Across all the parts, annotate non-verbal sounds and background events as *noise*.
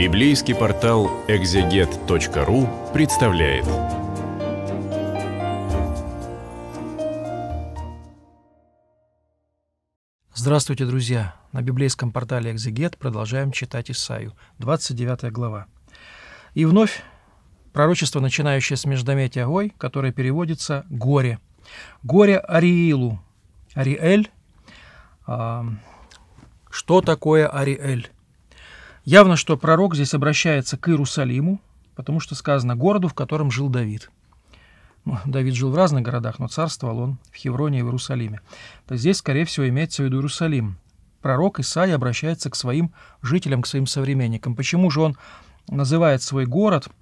Библейский портал экзегет.ру представляет. Здравствуйте, друзья! На библейском портале «Экзегет» продолжаем читать Исаию, 29 глава. И вновь пророчество, начинающее с междометия «Ой», которое переводится «горе». «Горе Ариилу». Ариэль. Что такое Ариэль? Явно, что пророк здесь обращается к Иерусалиму, потому что сказано «городу, в котором жил Давид». Ну, Давид жил в разных городах, но царствовал он в Хевроне и в Иерусалиме. То здесь, скорее всего, имеется в виду Иерусалим. Пророк Исаия обращается к своим жителям, к своим современникам. Почему же он называет свой город –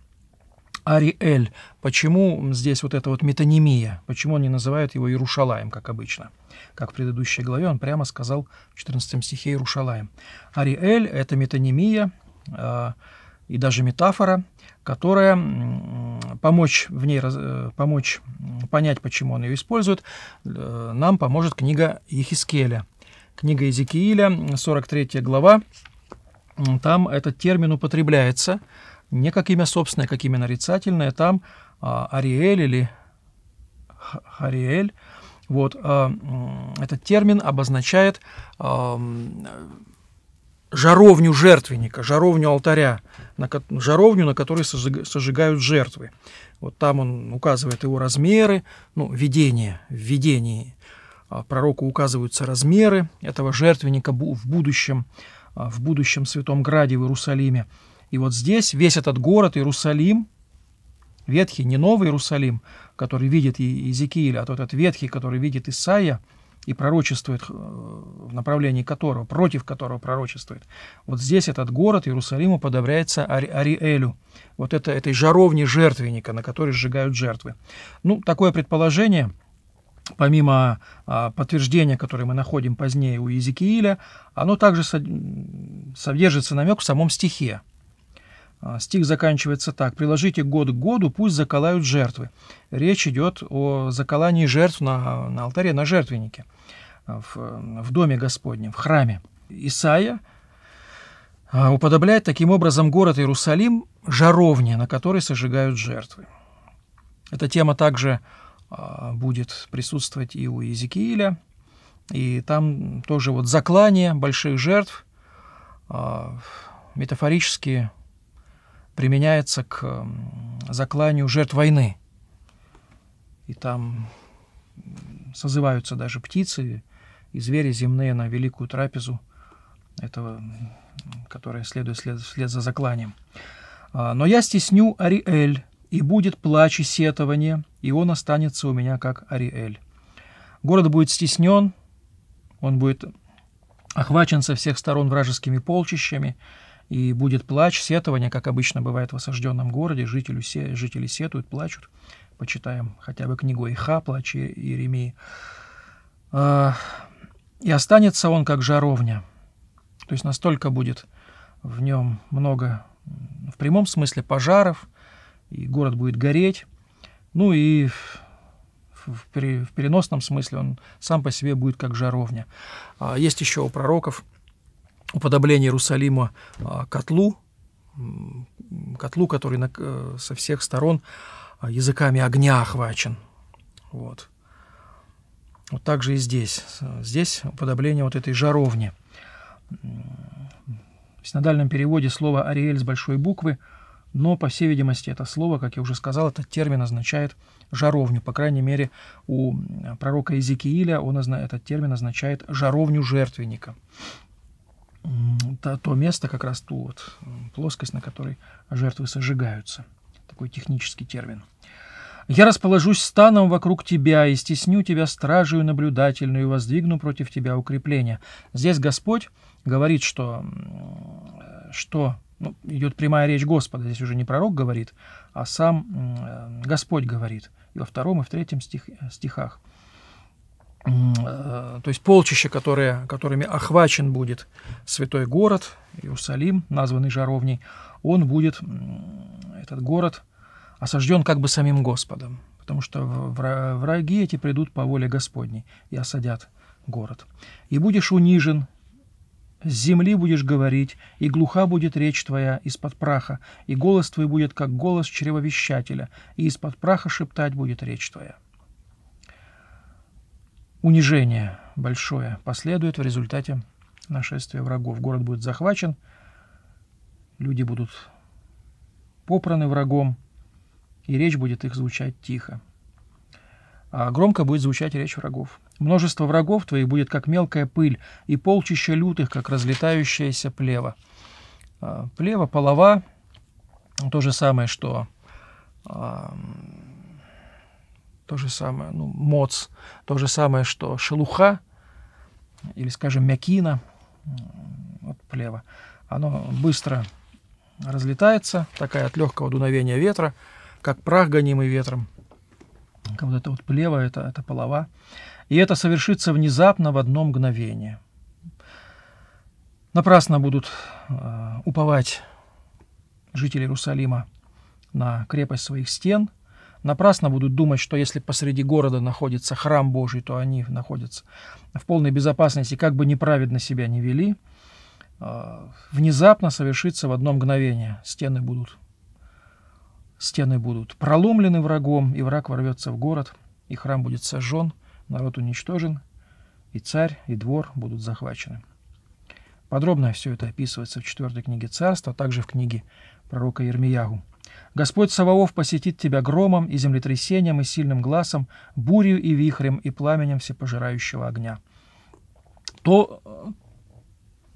Ариэль. Почему здесь вот эта вот метанимия? Почему они называют его Иерушалаем, как обычно? Как в предыдущей главе он прямо сказал в 14 стихе Иерушалаем. Ариэль – это метанимия э, и даже метафора, которая помочь в ней э, помочь понять, почему он ее использует, э, нам поможет книга Ехискеля. Книга Езекииля, 43 глава, там этот термин употребляется – не как имя собственное, как имя нарицательное. Там а, Ариэль или Хариэль, вот, а, этот термин обозначает а, жаровню жертвенника, жаровню алтаря, на, жаровню, на которой сожигают жертвы. Вот там он указывает его размеры, ну, видение, в видении а, пророку указываются размеры этого жертвенника в будущем, а, в будущем Святом Граде в Иерусалиме. И вот здесь весь этот город Иерусалим, ветхий, не новый Иерусалим, который видит Иезекииль, а тот этот ветхий, который видит Исаия, и пророчествует, э, в направлении которого, против которого пророчествует. Вот здесь этот город Иерусалиму подобряется Ари Ариэлю, вот это, этой жаровне жертвенника, на которой сжигают жертвы. Ну, такое предположение, помимо а, подтверждения, которое мы находим позднее у Иезекииля, оно также содержится намек в самом стихе. А, стих заканчивается так. «Приложите год к году, пусть заколают жертвы». Речь идет о заколании жертв на, на алтаре, на жертвеннике, а, в, в доме Господнем, в храме. Исаия а, уподобляет таким образом город Иерусалим жаровне, на которой сожигают жертвы. Эта тема также будет присутствовать и у Иезекииля, и там тоже вот заклание больших жертв, метафорические применяется к закланию жертв войны. И там созываются даже птицы и звери земные на великую трапезу этого, которая следует след, вслед за закланием. А, «Но я стесню Ариэль, и будет плач и сетование, и он останется у меня, как Ариэль. Город будет стеснен, он будет охвачен со всех сторон вражескими полчищами, и будет плач, сетование, как обычно бывает в осажденном городе, жители, се, жители сетуют, плачут. Почитаем хотя бы книгу Иха, плач Иеремии. А, и останется он как жаровня. То есть настолько будет в нем много, в прямом смысле, пожаров, и город будет гореть. Ну и в, переносном смысле он сам по себе будет как жаровня. А, есть еще у пророков – уподобление Иерусалима а, котлу, котлу, который э, со всех сторон а, языками огня охвачен. Вот. Вот так же и здесь. Здесь уподобление вот этой жаровни. В синодальном переводе слово «ариэль» с большой буквы, но, по всей видимости, это слово, как я уже сказал, этот термин означает жаровню. По крайней мере, у пророка Иезекииля он, этот термин означает «жаровню жертвенника» то, то место, как раз ту вот плоскость, на которой жертвы сожигаются. Такой технический термин. Я расположусь станом вокруг тебя и стесню тебя стражею наблюдательную и воздвигну против тебя укрепление. Здесь Господь говорит, что, э, что ну, идет прямая речь Господа. Здесь уже не пророк говорит, а сам э, Господь говорит. И во втором и в третьем стих, э, стихах. Э, то есть полчища, которые, которыми охвачен будет святой город, Иерусалим, названный Жаровней, он будет, этот город, осажден как бы самим Господом, потому что враги эти придут по воле Господней и осадят город. «И будешь унижен, с земли будешь говорить, и глуха будет речь твоя из-под праха, и голос твой будет, как голос чревовещателя, и из-под праха шептать будет речь твоя» унижение большое последует в результате нашествия врагов. Город будет захвачен, люди будут попраны врагом, и речь будет их звучать тихо. А громко будет звучать речь врагов. Множество врагов твоих будет, как мелкая пыль, и полчища лютых, как разлетающаяся плева. Плева, полова, то же самое, что а, то же самое, ну, моц, то же самое, что шелуха или, скажем, мякина, вот плево, оно быстро разлетается, такая от легкого дуновения ветра, как прах, гонимый ветром. Как вот это вот плево, это, это полова. И это совершится внезапно в одно мгновение. Напрасно будут э, уповать жители Иерусалима на крепость своих стен – Напрасно будут думать, что если посреди города находится храм Божий, то они находятся в полной безопасности, как бы неправедно себя не вели. А, внезапно совершится в одно мгновение. Стены будут. Стены будут проломлены врагом, и враг ворвется в город, и храм будет сожжен, народ уничтожен, и царь, и двор будут захвачены. Подробно все это описывается в четвертой книге царства, а также в книге пророка Ермиягу. Господь Саваоф посетит тебя громом и землетрясением и сильным глазом, бурью и вихрем и пламенем всепожирающего огня. То,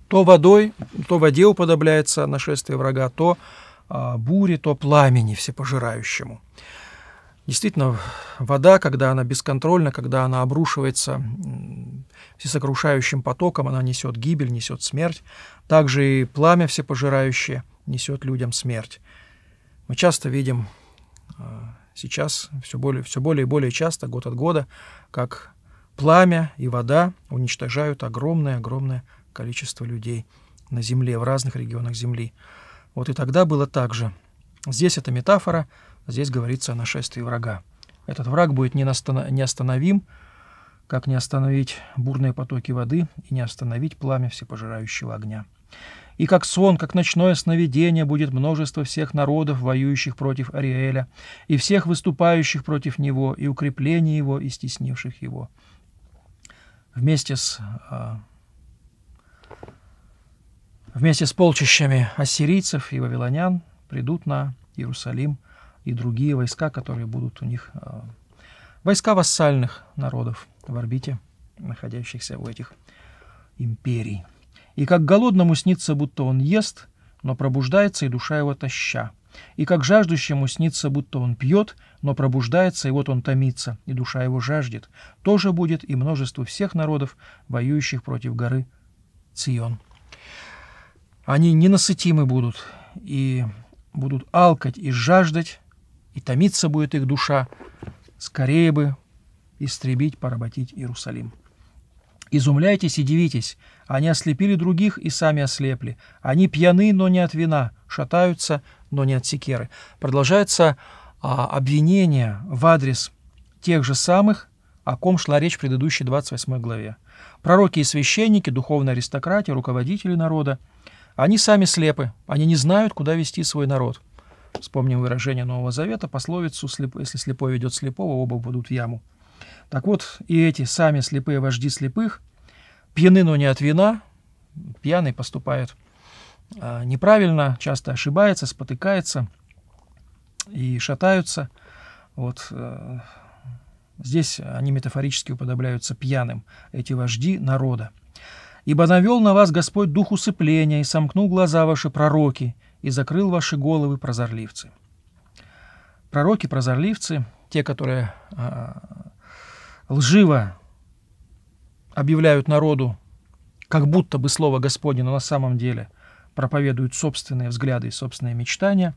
то водой, то воде уподобляется нашествие врага, то а, буре, то пламени всепожирающему. Действительно, вода, когда она бесконтрольна, когда она обрушивается всесокрушающим потоком, она несет гибель, несет смерть. Также и пламя всепожирающее несет людям смерть. Мы часто видим а, сейчас все более, все более и более часто, год от года, как пламя и вода уничтожают огромное-огромное количество людей на Земле, в разных регионах Земли. Вот и тогда было так же. Здесь это метафора, здесь говорится о нашествии врага. Этот враг будет неостановим, как не остановить бурные потоки воды и не остановить пламя всепожирающего огня и как сон, как ночное сновидение будет множество всех народов, воюющих против Ариэля, и всех выступающих против него, и укрепление его, и стеснивших его. Вместе с, а, вместе с полчищами ассирийцев и вавилонян придут на Иерусалим и другие войска, которые будут у них а, войска вассальных народов в орбите, находящихся у этих империй. И как голодному снится, будто он ест, но пробуждается и душа его таща. И как жаждущему снится, будто он пьет, но пробуждается, и вот он томится, и душа его жаждет, тоже будет и множество всех народов, воюющих против горы Цион. Они ненасытимы будут, и будут алкать и жаждать, и томиться будет их душа, скорее бы истребить, поработить Иерусалим. Изумляйтесь и дивитесь. Они ослепили других и сами ослепли. Они пьяны, но не от вина, шатаются, но не от секеры. Продолжается а, обвинение в адрес тех же самых, о ком шла речь в предыдущей 28 главе. Пророки и священники, духовная аристократия, руководители народа, они сами слепы, они не знают, куда вести свой народ. Вспомним выражение Нового Завета, пословицу «Если слепой ведет слепого, оба будут в яму». Так вот, и эти сами слепые вожди слепых пьяны, но не от вина, пьяный поступает а, неправильно, часто ошибается, спотыкается и шатаются. Вот э, здесь они метафорически уподобляются пьяным, эти вожди народа. «Ибо навел на вас Господь дух усыпления, и сомкнул глаза ваши пророки, и закрыл ваши головы прозорливцы». Пророки-прозорливцы, те, которые а, лживо объявляют народу, как будто бы слово Господне, но на самом деле проповедуют собственные взгляды и собственные мечтания.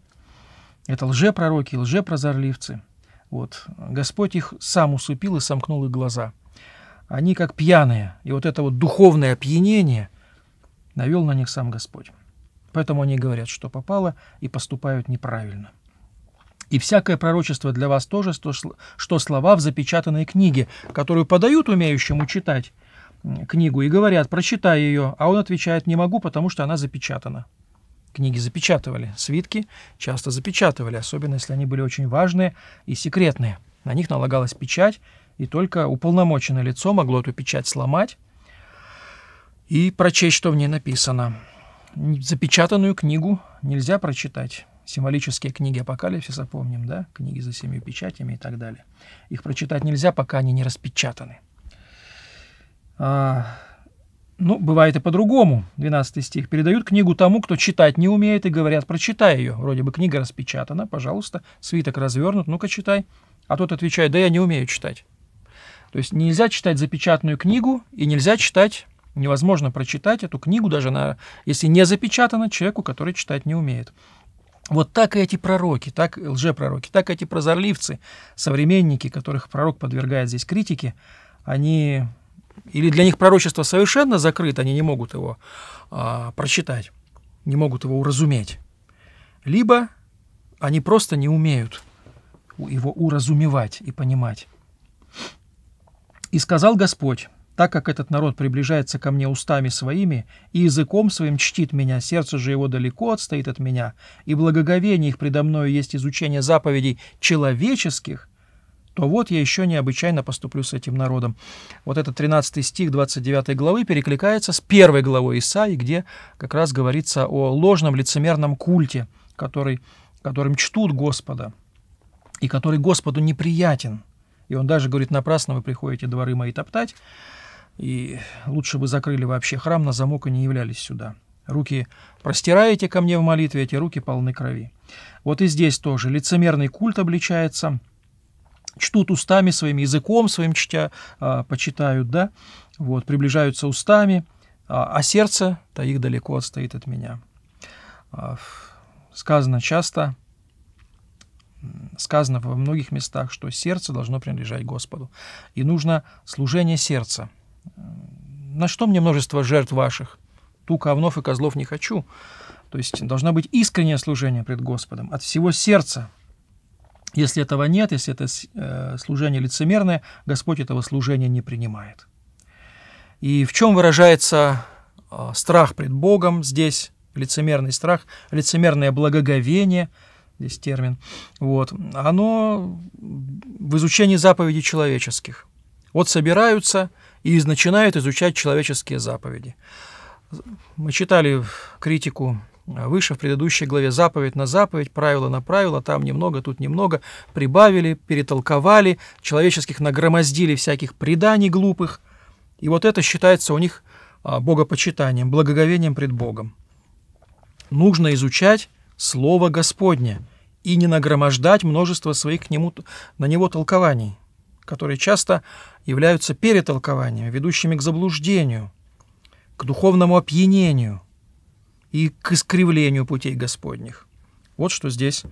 Это лжепророки, лжепрозорливцы. Вот. Господь их сам усыпил и сомкнул их глаза. Они как пьяные, и вот это вот духовное опьянение навел на них сам Господь. Поэтому они говорят, что попало, и поступают неправильно. И всякое пророчество для вас тоже, что слова в запечатанной книге, которую подают умеющему читать книгу и говорят, прочитай ее, а он отвечает, не могу, потому что она запечатана. Книги запечатывали, свитки часто запечатывали, особенно если они были очень важные и секретные. На них налагалась печать, и только уполномоченное лицо могло эту печать сломать и прочесть, что в ней написано. Запечатанную книгу нельзя прочитать символические книги Апокалипсиса, помним, да, книги за семью печатями и так далее. Их прочитать нельзя, пока они не распечатаны. А, ну, бывает и по-другому. 12 стих. «Передают книгу тому, кто читать не умеет, и говорят, прочитай ее. Вроде бы книга распечатана, пожалуйста, свиток развернут, ну-ка читай». А тот отвечает, да я не умею читать. То есть нельзя читать запечатанную книгу и нельзя читать невозможно прочитать эту книгу, даже на, если не запечатана, человеку, который читать не умеет. Вот так и эти пророки, так лжепророки, так и эти прозорливцы, современники, которых пророк подвергает здесь критике, они или для них пророчество совершенно закрыто, они не могут его а, прочитать, не могут его уразуметь, либо они просто не умеют его уразумевать и понимать. И сказал Господь, так как этот народ приближается ко мне устами своими, и языком своим чтит меня, сердце же его далеко отстоит от меня, и благоговение их предо мною есть изучение заповедей человеческих, то вот я еще необычайно поступлю с этим народом». Вот этот 13 стих 29 главы перекликается с первой главой Исаии, где как раз говорится о ложном лицемерном культе, который, которым чтут Господа и который Господу неприятен. И он даже говорит, напрасно вы приходите дворы мои топтать. И лучше бы закрыли вообще храм на замок и не являлись сюда. Руки простираете ко мне в молитве, эти руки полны крови. Вот и здесь тоже лицемерный культ обличается. Чтут устами своим, языком своим чтя, э, почитают, да, вот, приближаются устами, а, а сердце-то их далеко отстоит от меня. А, сказано часто, сказано во многих местах, что сердце должно принадлежать Господу. И нужно служение сердца – на что мне множество жертв ваших? Ту ковнов и козлов не хочу. То есть должна быть искреннее служение пред Господом от всего сердца. Если этого нет, если это э, служение лицемерное, Господь этого служения не принимает. И в чем выражается э, страх пред Богом здесь? Лицемерный страх, лицемерное благоговение, здесь термин, вот, оно в изучении заповедей человеческих. Вот собираются – и начинают изучать человеческие заповеди. Мы читали критику выше в предыдущей главе заповедь на заповедь, правило на правило, там немного, тут немного, прибавили, перетолковали, человеческих нагромоздили всяких преданий глупых. И вот это считается у них а, богопочитанием, благоговением пред Богом. Нужно изучать Слово Господне и не нагромождать множество своих к нему, на него толкований которые часто являются перетолкованиями, ведущими к заблуждению, к духовному опьянению и к искривлению путей Господних. Вот что здесь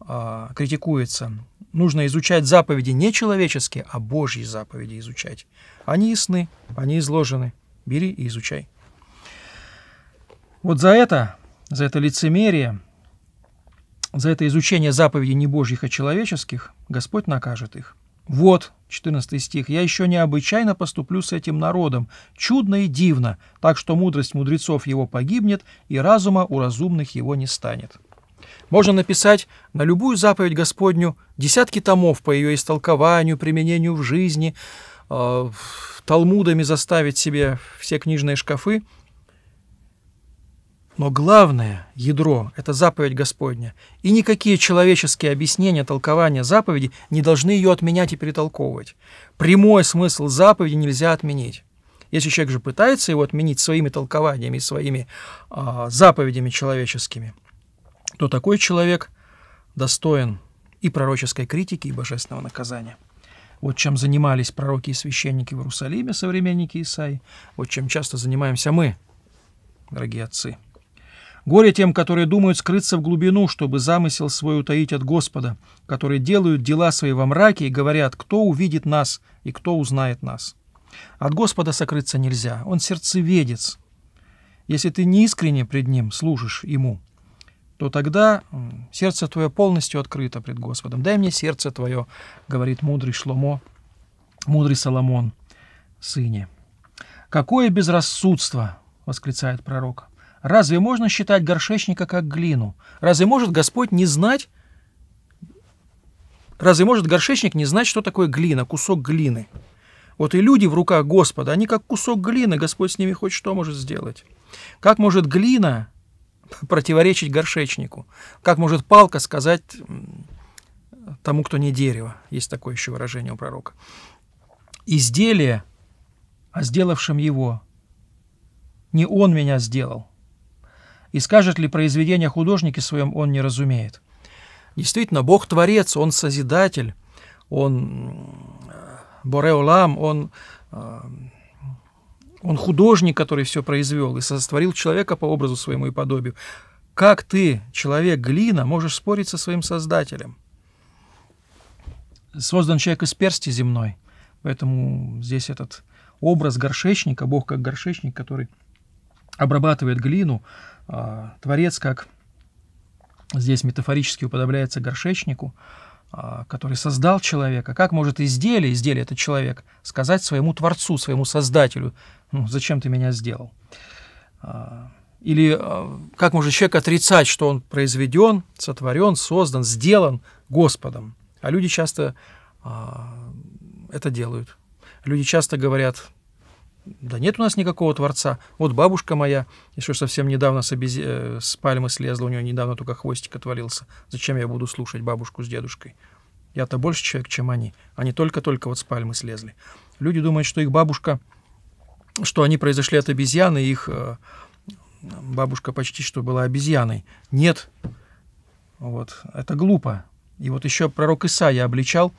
а, критикуется. Нужно изучать заповеди не человеческие, а Божьи заповеди изучать. Они ясны, они изложены. Бери и изучай. Вот за это, за это лицемерие, за это изучение заповедей не Божьих, а человеческих, Господь накажет их. Вот 14 стих, «Я еще необычайно поступлю с этим народом, чудно и дивно, так что мудрость мудрецов его погибнет, и разума у разумных его не станет». Можно написать на любую заповедь Господню десятки томов по ее истолкованию, применению в жизни, э, талмудами заставить себе все книжные шкафы – но главное ядро – это заповедь Господня, и никакие человеческие объяснения толкования заповеди не должны ее отменять и перетолковывать. Прямой смысл заповеди нельзя отменить. Если человек же пытается его отменить своими толкованиями, своими а, заповедями человеческими, то такой человек достоин и пророческой критики, и божественного наказания. Вот чем занимались пророки и священники в Иерусалиме, современники Исаи, вот чем часто занимаемся мы, дорогие отцы – Горе тем, которые думают скрыться в глубину, чтобы замысел свой утаить от Господа, которые делают дела свои во мраке и говорят, кто увидит нас и кто узнает нас. От Господа сокрыться нельзя, Он сердцеведец. Если ты неискренне пред Ним служишь Ему, то тогда сердце твое полностью открыто пред Господом. «Дай мне сердце твое», — говорит мудрый Шломо, мудрый Соломон, сыне. «Какое безрассудство!» — восклицает пророк. Разве можно считать горшечника как глину? Разве может Господь не знать, разве может горшечник не знать, что такое глина, кусок глины? Вот и люди в руках Господа, они как кусок глины, Господь с ними хоть что может сделать. Как может глина противоречить горшечнику? Как может палка сказать тому, кто не дерево? Есть такое еще выражение у пророка. Изделие, а сделавшим его, не он меня сделал, и скажет ли произведение художники своем, он не разумеет. Действительно, Бог творец, Он созидатель, Он э, Бореолам, Он, э, он художник, который все произвел и сотворил человека по образу своему и подобию. Как ты, человек глина, можешь спорить со своим создателем? Создан человек из персти земной, поэтому здесь этот образ горшечника, Бог как горшечник, который обрабатывает глину. А, творец, как здесь метафорически уподобляется горшечнику, а, который создал человека, как может изделие, изделие это человек, сказать своему Творцу, своему Создателю, ну, зачем ты меня сделал? А, или как может человек отрицать, что он произведен, сотворен, создан, сделан Господом? А люди часто это делают. Люди часто говорят, да нет у нас никакого Творца. Вот бабушка моя, еще совсем недавно с, обез... Э, с пальмы слезла, у нее недавно только хвостик отвалился. Зачем я буду слушать бабушку с дедушкой? Я-то больше человек, чем они. Они только-только вот с пальмы слезли. Люди думают, что их бабушка, что они произошли от обезьяны, их э, бабушка почти что была обезьяной. Нет, вот, это глупо. И вот еще пророк Иса я обличал,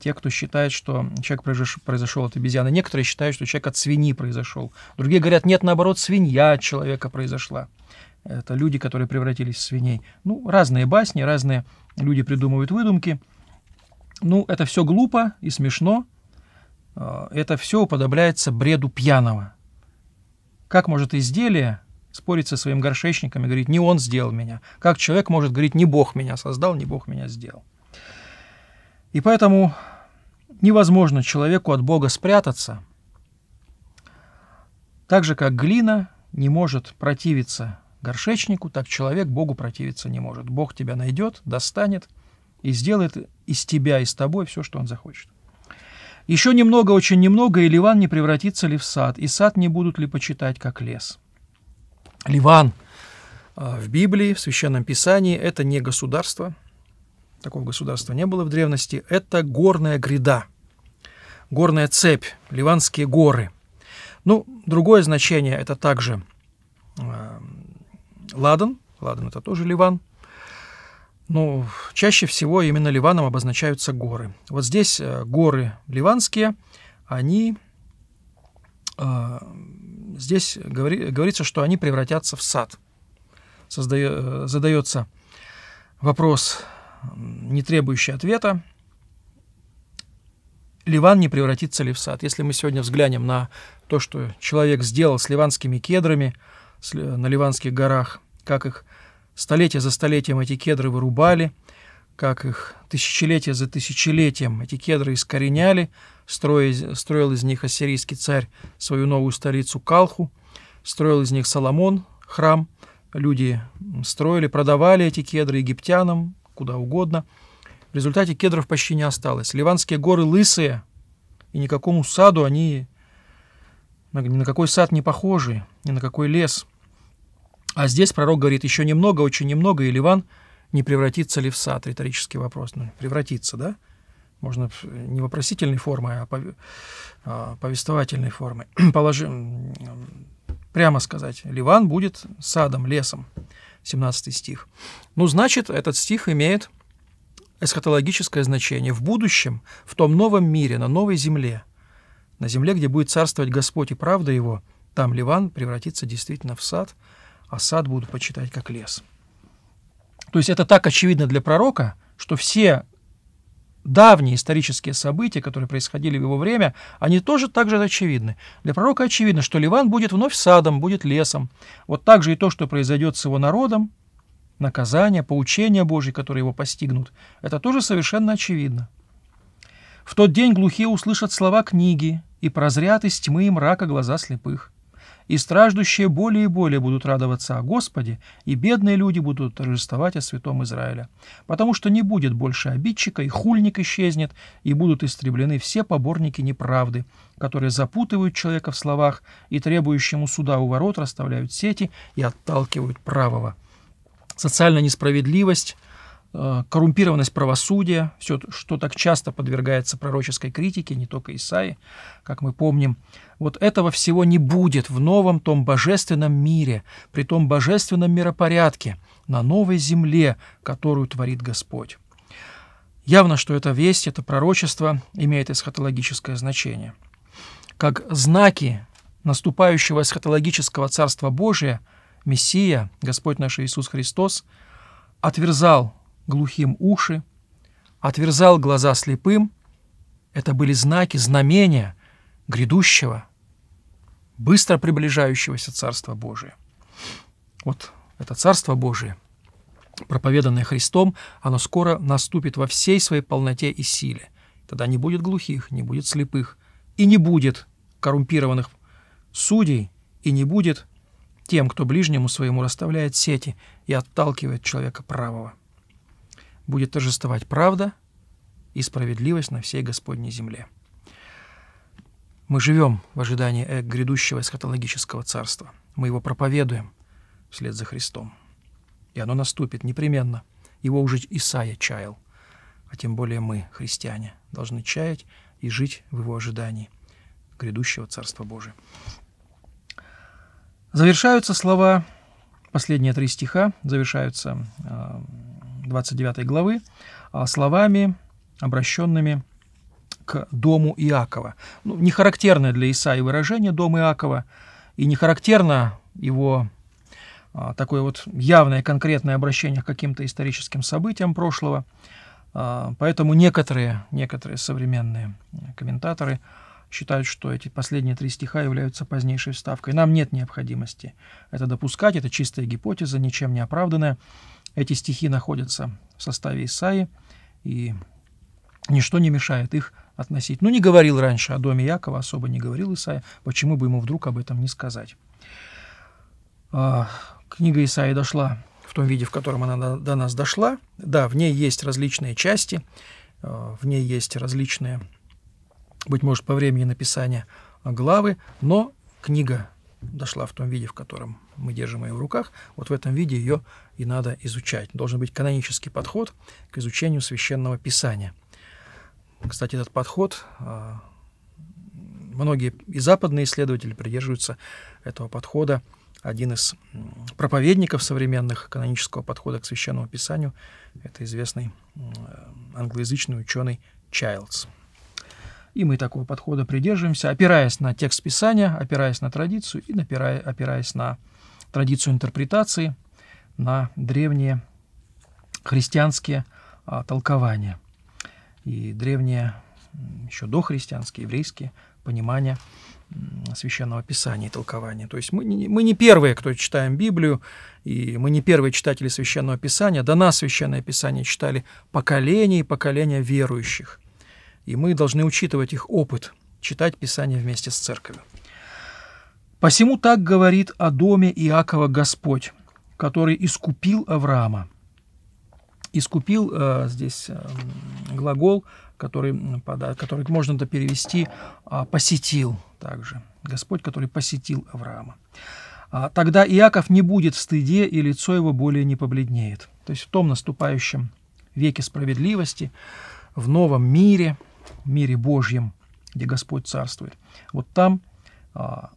те, кто считает, что человек произошел от обезьяны. Некоторые считают, что человек от свиньи произошел. Другие говорят, нет, наоборот, свинья от человека произошла. Это люди, которые превратились в свиней. Ну, разные басни, разные люди придумывают выдумки. Ну, это все глупо и смешно. Э, это все уподобляется бреду пьяного. Как может изделие спорить со своим горшечником и говорить, не он сделал меня? Как человек может говорить, не Бог меня создал, не Бог меня сделал? И поэтому невозможно человеку от Бога спрятаться, так же, как глина не может противиться горшечнику, так человек Богу противиться не может. Бог тебя найдет, достанет и сделает из тебя и с тобой все, что он захочет. Еще немного, очень немного, и Ливан не превратится ли в сад, и сад не будут ли почитать, как лес. Ливан э, в Библии, в Священном Писании – это не государство, такого государства не было в древности, это горная гряда, горная цепь, Ливанские горы. Ну, другое значение это также э, Ладан, Ладан это тоже Ливан, ну, чаще всего именно Ливаном обозначаются горы. Вот здесь э, горы ливанские, они э, здесь говори, говорится, что они превратятся в сад. Создаю, э, задается вопрос, не требующий ответа, Ливан не превратится ли в сад. Если мы сегодня взглянем на то, что человек сделал с ливанскими кедрами на Ливанских горах, как их столетия за столетием эти кедры вырубали, как их тысячелетия за тысячелетием эти кедры искореняли, строя, строил из них ассирийский царь свою новую столицу Калху, строил из них Соломон храм, люди строили, продавали эти кедры египтянам, куда угодно. В результате кедров почти не осталось. Ливанские горы лысые, и никакому саду они... Ни на какой сад не похожи, ни на какой лес. А здесь пророк говорит, еще немного, очень немного, и Ливан не превратится ли в сад? Риторический вопрос. Ну, превратится, да? Можно э, не вопросительной формой, а, а повествовательной формой. *clears throat* Положим, прямо сказать, Ливан будет садом, лесом. 17 стих. Ну, значит, этот стих имеет эсхатологическое значение. В будущем, в том новом мире, на новой земле, на земле, где будет царствовать Господь и правда Его, там Ливан превратится действительно в сад, а сад будут почитать как лес. То есть это так очевидно для пророка, что все давние исторические события, которые происходили в его время, они тоже также очевидны. Для пророка очевидно, что Ливан будет вновь садом, будет лесом. Вот так же и то, что произойдет с его народом, наказание, поучение Божье, которые его постигнут, это тоже совершенно очевидно. В тот день глухие услышат слова книги и прозрят из тьмы и мрака глаза слепых и страждущие более и более будут радоваться о Господе, и бедные люди будут торжествовать о святом Израиле, потому что не будет больше обидчика, и хульник исчезнет, и будут истреблены все поборники неправды, которые запутывают человека в словах и требующему суда у ворот расставляют сети и отталкивают правого. Социальная несправедливость Э, коррумпированность правосудия, все, что так часто подвергается пророческой критике, не только Исаи, как мы помним. Вот этого всего не будет в новом том божественном мире, при том божественном миропорядке, на новой земле, которую творит Господь. Явно, что эта весть, это пророчество имеет эсхатологическое значение. Как знаки наступающего эсхатологического Царства Божия, Мессия, Господь наш Иисус Христос, отверзал глухим уши, отверзал глаза слепым. Это были знаки, знамения грядущего, быстро приближающегося Царства Божия. Вот это Царство Божие, проповеданное Христом, оно скоро наступит во всей своей полноте и силе. Тогда не будет глухих, не будет слепых, и не будет коррумпированных судей, и не будет тем, кто ближнему своему расставляет сети и отталкивает человека правого будет торжествовать правда и справедливость на всей Господней земле. Мы живем в ожидании э, грядущего эсхатологического царства. Мы его проповедуем вслед за Христом. И оно наступит непременно. Его уже Исаия чаял. А тем более мы, христиане, должны чаять и жить в его ожидании грядущего Царства Божия. Завершаются слова, последние три стиха, завершаются э, 29 главы а, словами, обращенными к дому Иакова. Ну, не характерное для Исаи выражение «дом Иакова», и не характерно его а, такое вот явное конкретное обращение к каким-то историческим событиям прошлого. А, поэтому некоторые, некоторые современные комментаторы считают, что эти последние три стиха являются позднейшей вставкой. Нам нет необходимости это допускать, это чистая гипотеза, ничем не оправданная. Эти стихи находятся в составе Исаи, и ничто не мешает их относить. Ну, не говорил раньше о доме Якова, особо не говорил Исаия, почему бы ему вдруг об этом не сказать. А, книга Исаии дошла в том виде, в котором она до нас дошла. Да, в ней есть различные части, а, в ней есть различные, быть может, по времени написания главы, но книга дошла в том виде, в котором мы держим ее в руках, вот в этом виде ее и надо изучать. Должен быть канонический подход к изучению священного писания. Кстати, этот подход а, многие и западные исследователи придерживаются этого подхода. Один из проповедников современных канонического подхода к священному писанию – это известный англоязычный ученый Чайлдс. И мы такого подхода придерживаемся, опираясь на текст Писания, опираясь на традицию и напирая, опираясь на традицию интерпретации, на древние христианские а, толкования и древние, еще дохристианские, еврейские понимания Священного Писания и толкования. То есть мы не, мы не первые, кто читаем Библию, и мы не первые читатели Священного Писания. До нас Священное Писание читали поколения и поколения верующих и мы должны учитывать их опыт, читать Писание вместе с церковью. «Посему так говорит о доме Иакова Господь, который искупил Авраама». «Искупил» э, здесь э, глагол, который, который можно -то перевести а, «посетил» также. Господь, который посетил Авраама. А, Тогда Иаков не будет в стыде, и лицо его более не побледнеет. То есть в том наступающем веке справедливости, в новом мире – мире Божьем, где Господь царствует. Вот там а,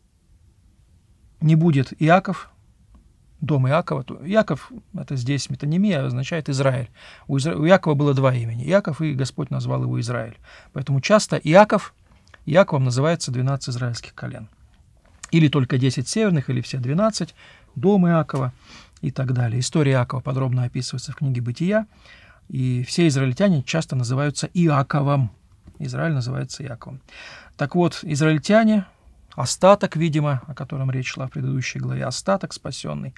не будет Иаков, дом Иакова. То Иаков, это здесь метанимия, означает Израиль. У, Изра... у Иакова было два имени. Иаков, и Господь назвал его Израиль. Поэтому часто Иаков, Иаковом называется 12 израильских колен. Или только 10 северных, или все 12, дом Иакова и так далее. История Иакова подробно описывается в книге «Бытия», и все израильтяне часто называются Иаковом, Израиль называется Яковом. Так вот, израильтяне, остаток, видимо, о котором речь шла в предыдущей главе, остаток спасенный,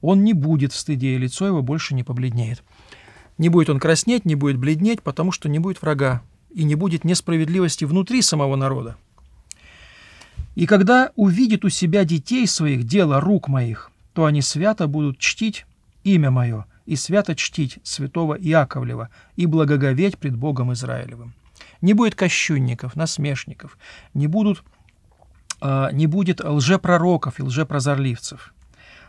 он не будет в стыде, и лицо его больше не побледнеет. Не будет он краснеть, не будет бледнеть, потому что не будет врага, и не будет несправедливости внутри самого народа. И когда увидит у себя детей своих дело рук моих, то они свято будут чтить имя мое, и свято чтить святого Яковлева, и благоговеть пред Богом Израилевым. Не будет кощунников, насмешников, не, будут, а, не будет лжепророков и лжепрозорливцев.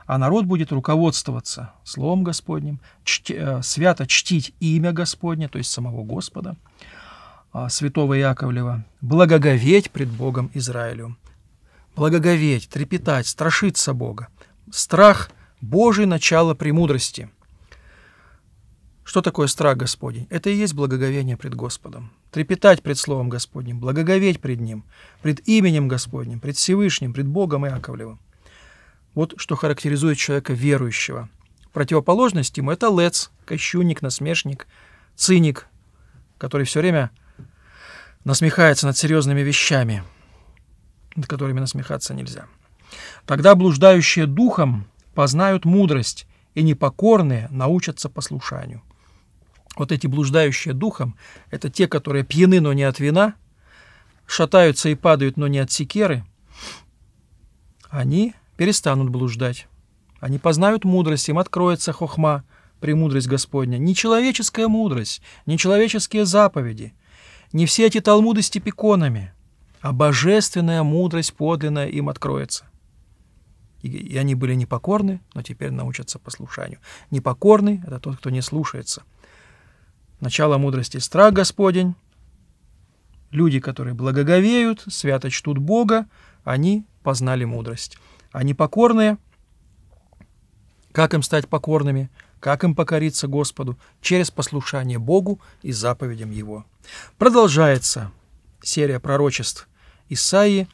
А народ будет руководствоваться словом Господним, чти, э, свято чтить имя Господне, то есть самого Господа, а, святого Яковлева, благоговеть пред Богом Израилю. Благоговеть, трепетать, страшиться Бога. Страх – Божий начало премудрости – что такое страх Господень? Это и есть благоговение пред Господом. Трепетать пред Словом Господним, благоговеть пред Ним, пред именем Господним, пред Всевышним, пред Богом Иаковлевым. Вот что характеризует человека верующего. Противоположность ему – это лец, кощунник, насмешник, циник, который все время насмехается над серьезными вещами, над которыми насмехаться нельзя. Тогда блуждающие духом познают мудрость, и непокорные научатся послушанию. Вот эти блуждающие духом, это те, которые пьяны, но не от вина, шатаются и падают, но не от секеры, они перестанут блуждать. Они познают мудрость, им откроется хохма, премудрость Господня. Не человеческая мудрость, не человеческие заповеди, не все эти талмуды с типиконами, а божественная мудрость подлинная им откроется. И, и они были непокорны, но теперь научатся послушанию. Непокорный – это тот, кто не слушается – Начало мудрости – страх Господень. Люди, которые благоговеют, свято чтут Бога, они познали мудрость. Они покорные. Как им стать покорными? Как им покориться Господу? Через послушание Богу и заповедям Его. Продолжается серия пророчеств Исаии.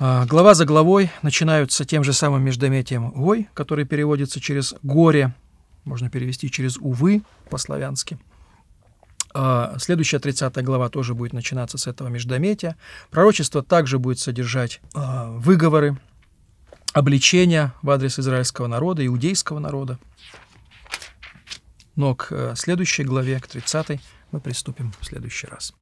А, глава за главой начинаются тем же самым междометием «гой», который переводится через «горе», можно перевести через «увы» по-славянски. А, следующая 30 глава тоже будет начинаться с этого междометия. Пророчество также будет содержать а, выговоры, обличения в адрес израильского народа, иудейского народа. Но к э, следующей главе, к 30 мы приступим в следующий раз.